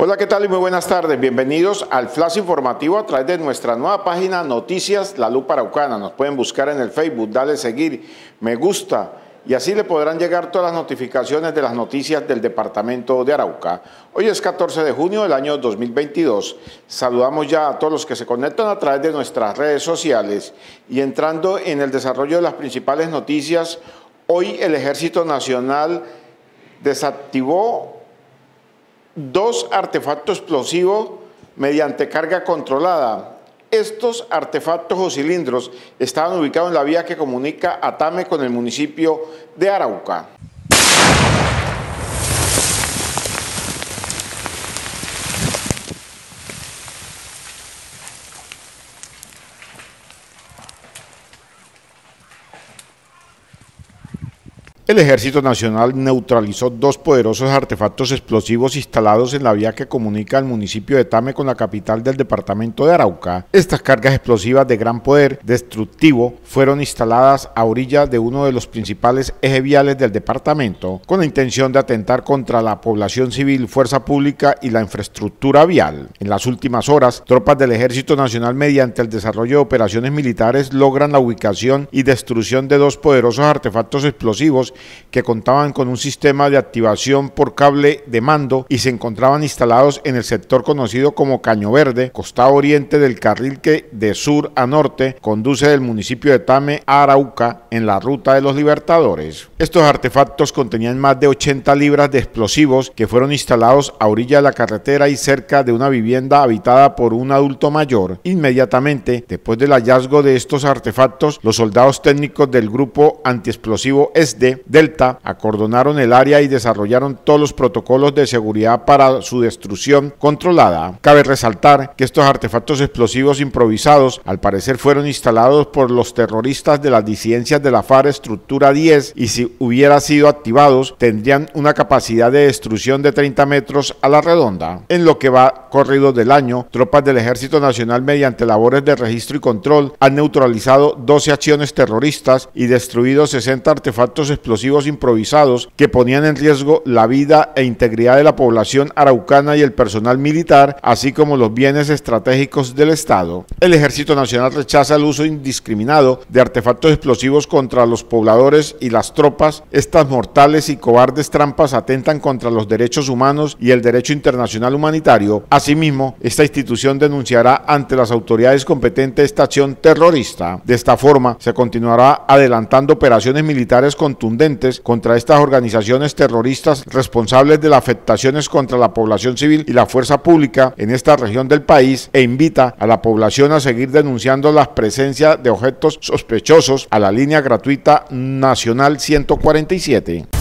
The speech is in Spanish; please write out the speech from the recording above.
Hola, ¿qué tal? Y muy buenas tardes. Bienvenidos al Flash Informativo a través de nuestra nueva página Noticias La Lupa Araucana. Nos pueden buscar en el Facebook, dale seguir, me gusta y así le podrán llegar todas las notificaciones de las noticias del departamento de Arauca. Hoy es 14 de junio del año 2022. Saludamos ya a todos los que se conectan a través de nuestras redes sociales y entrando en el desarrollo de las principales noticias, hoy el Ejército Nacional desactivó dos artefactos explosivos mediante carga controlada. Estos artefactos o cilindros estaban ubicados en la vía que comunica Atame con el municipio de Arauca. El Ejército Nacional neutralizó dos poderosos artefactos explosivos instalados en la vía que comunica el municipio de Tame con la capital del departamento de Arauca. Estas cargas explosivas de gran poder destructivo fueron instaladas a orillas de uno de los principales ejes viales del departamento, con la intención de atentar contra la población civil, fuerza pública y la infraestructura vial. En las últimas horas, tropas del Ejército Nacional mediante el desarrollo de operaciones militares logran la ubicación y destrucción de dos poderosos artefactos explosivos que contaban con un sistema de activación por cable de mando y se encontraban instalados en el sector conocido como Caño Verde, costado oriente del carril que de sur a norte conduce del municipio de Tame a Arauca en la ruta de los Libertadores. Estos artefactos contenían más de 80 libras de explosivos que fueron instalados a orilla de la carretera y cerca de una vivienda habitada por un adulto mayor. Inmediatamente después del hallazgo de estos artefactos, los soldados técnicos del grupo antiexplosivo SD Delta acordonaron el área y desarrollaron todos los protocolos de seguridad para su destrucción controlada. Cabe resaltar que estos artefactos explosivos improvisados al parecer fueron instalados por los terroristas de las disidencias de la FARC Estructura 10 y si hubiera sido activados tendrían una capacidad de destrucción de 30 metros a la redonda. En lo que va corrido del año, tropas del Ejército Nacional mediante labores de registro y control han neutralizado 12 acciones terroristas y destruido 60 artefactos explosivos explosivos improvisados que ponían en riesgo la vida e integridad de la población araucana y el personal militar, así como los bienes estratégicos del Estado. El Ejército Nacional rechaza el uso indiscriminado de artefactos explosivos contra los pobladores y las tropas. Estas mortales y cobardes trampas atentan contra los derechos humanos y el derecho internacional humanitario. Asimismo, esta institución denunciará ante las autoridades competentes esta acción terrorista. De esta forma, se continuará adelantando operaciones militares contundentes contra estas organizaciones terroristas responsables de las afectaciones contra la población civil y la fuerza pública en esta región del país e invita a la población a seguir denunciando la presencia de objetos sospechosos a la línea gratuita nacional 147.